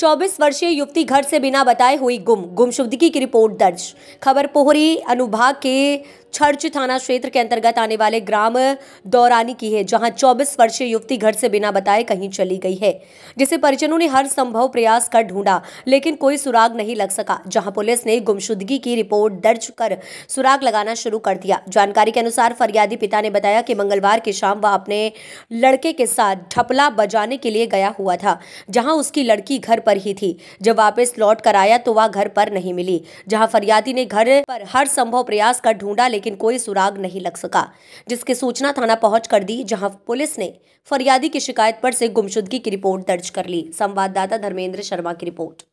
24 वर्षीय युवती घर से बिना बताए हुई गुम गुमशुदगी की रिपोर्ट दर्ज खबर पोहरी अनुभाग के छर्च थाना क्षेत्र के अंतर्गत आने वाले ग्राम दौरानी की है जहां 24 वर्षीय युवती घर से बिना बताए कहीं चली गई है जिसे परिजनों ने हर संभव प्रयास कर ढूंढा लेकिन कोई सुराग नहीं लग सका जहां पुलिस ने गुमशुदगी की रिपोर्ट दर्ज कर सुराग लगाना शुरू कर दिया जानकारी के अनुसार फरियादी पिता ने बताया कि मंगलवार की शाम वह अपने लड़के के साथ ढपला बजाने के लिए गया हुआ था जहाँ उसकी लड़की घर पर ही थी जब वापस लौट कर आया तो वह घर पर नहीं मिली जहाँ फरियादी ने घर पर हर संभव प्रयास कर ढूंढा लेकिन कोई सुराग नहीं लग सका जिसकी सूचना थाना पहुंच कर दी जहां पुलिस ने फरियादी की शिकायत पर से गुमशुदगी की रिपोर्ट दर्ज कर ली संवाददाता धर्मेंद्र शर्मा की रिपोर्ट